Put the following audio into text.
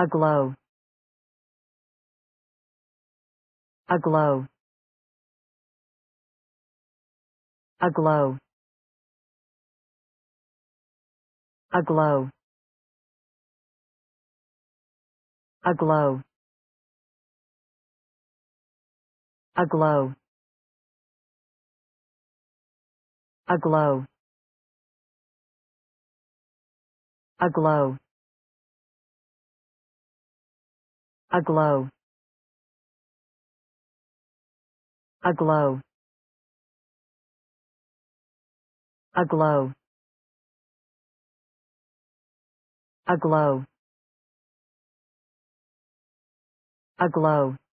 a glow, a glow, a glow, a glow, a glow, a glow, a glow, a glow. a glow, a glow, a glow, a glow, a glow.